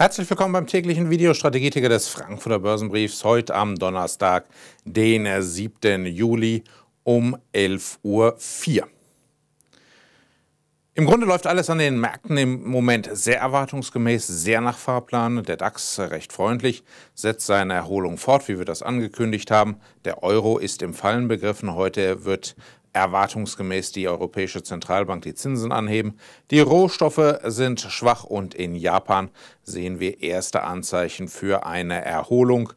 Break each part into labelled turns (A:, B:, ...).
A: Herzlich willkommen beim täglichen Videostrategieticker des Frankfurter Börsenbriefs heute am Donnerstag, den 7. Juli um 11.04 Uhr. Im Grunde läuft alles an den Märkten im Moment sehr erwartungsgemäß, sehr nach Fahrplan. Der DAX recht freundlich, setzt seine Erholung fort, wie wir das angekündigt haben. Der Euro ist im Fallen begriffen. Heute wird erwartungsgemäß die Europäische Zentralbank die Zinsen anheben. Die Rohstoffe sind schwach und in Japan sehen wir erste Anzeichen für eine Erholung.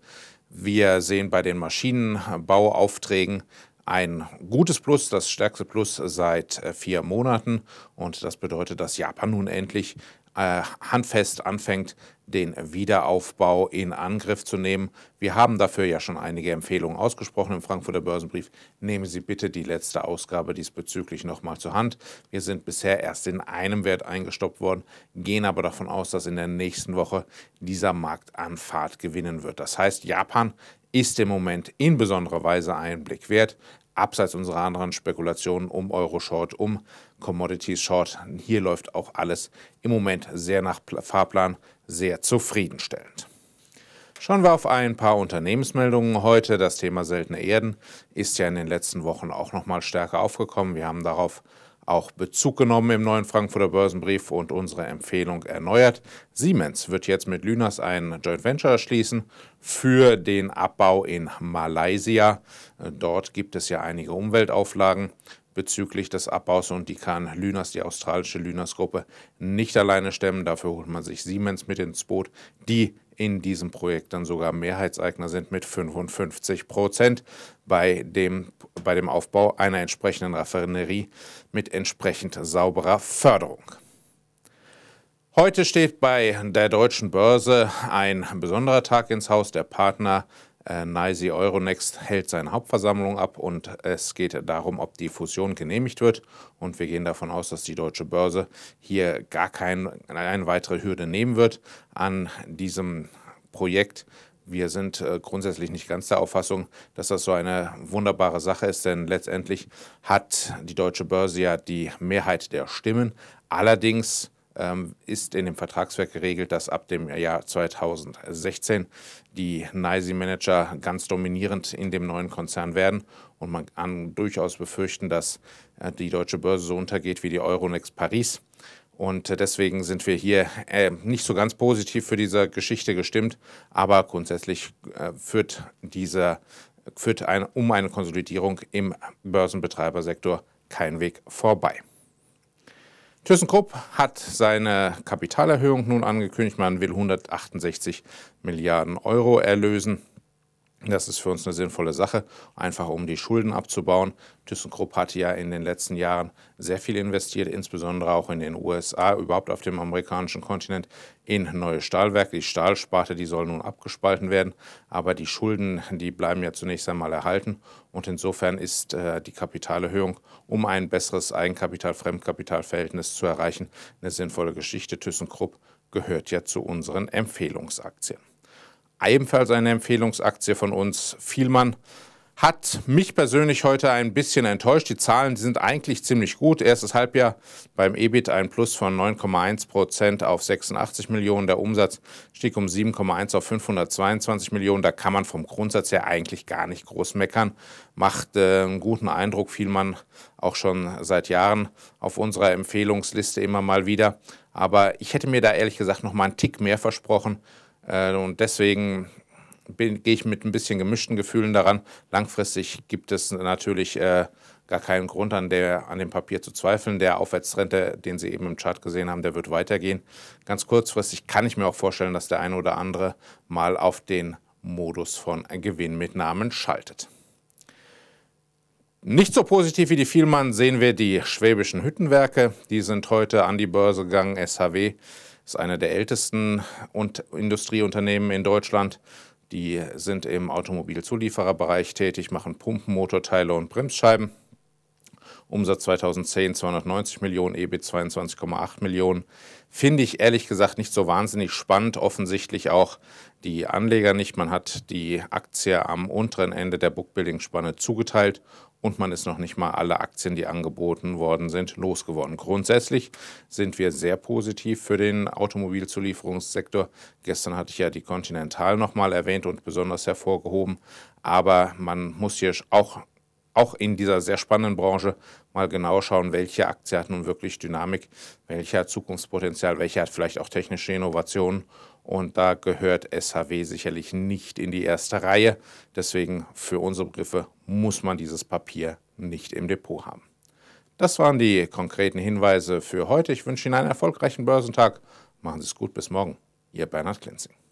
A: Wir sehen bei den Maschinenbauaufträgen ein gutes Plus, das stärkste Plus seit äh, vier Monaten. Und das bedeutet, dass Japan nun endlich äh, handfest anfängt, den Wiederaufbau in Angriff zu nehmen. Wir haben dafür ja schon einige Empfehlungen ausgesprochen im Frankfurter Börsenbrief. Nehmen Sie bitte die letzte Ausgabe diesbezüglich nochmal zur Hand. Wir sind bisher erst in einem Wert eingestoppt worden, gehen aber davon aus, dass in der nächsten Woche dieser Markt an Fahrt gewinnen wird. Das heißt, Japan ist im Moment in besonderer Weise ein Blick wert abseits unserer anderen Spekulationen um Euro-Short, um Commodities-Short. Hier läuft auch alles im Moment sehr nach Fahrplan, sehr zufriedenstellend. Schauen wir auf ein paar Unternehmensmeldungen heute. Das Thema seltene Erden ist ja in den letzten Wochen auch noch mal stärker aufgekommen. Wir haben darauf auch Bezug genommen im neuen Frankfurter Börsenbrief und unsere Empfehlung erneuert. Siemens wird jetzt mit Lynas ein Joint Venture schließen für den Abbau in Malaysia. Dort gibt es ja einige Umweltauflagen bezüglich des Abbaus und die kann Lynas, die australische Lynas-Gruppe, nicht alleine stemmen. Dafür holt man sich Siemens mit ins Boot, die in diesem Projekt dann sogar Mehrheitseigner sind mit 55 Prozent bei dem, bei dem Aufbau einer entsprechenden Raffinerie mit entsprechend sauberer Förderung. Heute steht bei der deutschen Börse ein besonderer Tag ins Haus. Der Partner äh, NYSE Euronext hält seine Hauptversammlung ab und es geht darum, ob die Fusion genehmigt wird. Und wir gehen davon aus, dass die deutsche Börse hier gar kein, eine weitere Hürde nehmen wird an diesem Projekt. Wir sind äh, grundsätzlich nicht ganz der Auffassung, dass das so eine wunderbare Sache ist, denn letztendlich hat die deutsche Börse ja die Mehrheit der Stimmen. Allerdings ähm, ist in dem Vertragswerk geregelt, dass ab dem Jahr 2016 die NISE-Manager ganz dominierend in dem neuen Konzern werden. Und man kann durchaus befürchten, dass äh, die deutsche Börse so untergeht wie die Euronext Paris. Und äh, deswegen sind wir hier äh, nicht so ganz positiv für diese Geschichte gestimmt, aber grundsätzlich äh, führt diese führt ein, um eine Konsolidierung im Börsenbetreibersektor kein Weg vorbei. ThyssenKrupp hat seine Kapitalerhöhung nun angekündigt. Man will 168 Milliarden Euro erlösen. Das ist für uns eine sinnvolle Sache, einfach um die Schulden abzubauen. ThyssenKrupp hat ja in den letzten Jahren sehr viel investiert, insbesondere auch in den USA, überhaupt auf dem amerikanischen Kontinent, in neue Stahlwerke. Die Stahlsparte, die soll nun abgespalten werden, aber die Schulden, die bleiben ja zunächst einmal erhalten. Und insofern ist äh, die Kapitalerhöhung, um ein besseres Eigenkapital-Fremdkapital-Verhältnis zu erreichen, eine sinnvolle Geschichte. ThyssenKrupp gehört ja zu unseren Empfehlungsaktien ebenfalls eine Empfehlungsaktie von uns, Vielmann. Hat mich persönlich heute ein bisschen enttäuscht. Die Zahlen sind eigentlich ziemlich gut. Erstes Halbjahr beim EBIT ein Plus von 9,1 Prozent auf 86 Millionen. Der Umsatz stieg um 7,1 auf 522 Millionen. Da kann man vom Grundsatz her eigentlich gar nicht groß meckern. Macht äh, einen guten Eindruck, viel man auch schon seit Jahren auf unserer Empfehlungsliste immer mal wieder. Aber ich hätte mir da ehrlich gesagt noch mal einen Tick mehr versprochen. Äh, und deswegen gehe ich mit ein bisschen gemischten Gefühlen daran. Langfristig gibt es natürlich äh, gar keinen Grund an, der, an dem Papier zu zweifeln. Der Aufwärtstrend, den Sie eben im Chart gesehen haben, der wird weitergehen. Ganz kurzfristig kann ich mir auch vorstellen, dass der eine oder andere mal auf den Modus von Gewinnmitnahmen schaltet. Nicht so positiv wie die Vielmann sehen wir die schwäbischen Hüttenwerke. Die sind heute an die Börse gegangen, SHW ist einer der ältesten und Industrieunternehmen in Deutschland. Die sind im Automobilzuliefererbereich tätig, machen Pumpenmotorteile und Bremsscheiben. Umsatz 2010 290 Millionen, EBIT 22,8 Millionen. Finde ich ehrlich gesagt nicht so wahnsinnig spannend. Offensichtlich auch die Anleger nicht. Man hat die Aktie am unteren Ende der Bookbuilding-Spanne zugeteilt und man ist noch nicht mal alle Aktien, die angeboten worden sind, losgeworden. Grundsätzlich sind wir sehr positiv für den Automobilzulieferungssektor. Gestern hatte ich ja die Continental nochmal erwähnt und besonders hervorgehoben. Aber man muss hier auch auch in dieser sehr spannenden Branche mal genau schauen, welche Aktie hat nun wirklich Dynamik, welcher hat Zukunftspotenzial, welche hat vielleicht auch technische Innovationen. Und da gehört SHW sicherlich nicht in die erste Reihe. Deswegen für unsere Begriffe muss man dieses Papier nicht im Depot haben. Das waren die konkreten Hinweise für heute. Ich wünsche Ihnen einen erfolgreichen Börsentag. Machen Sie es gut, bis morgen. Ihr Bernhard Klenzing.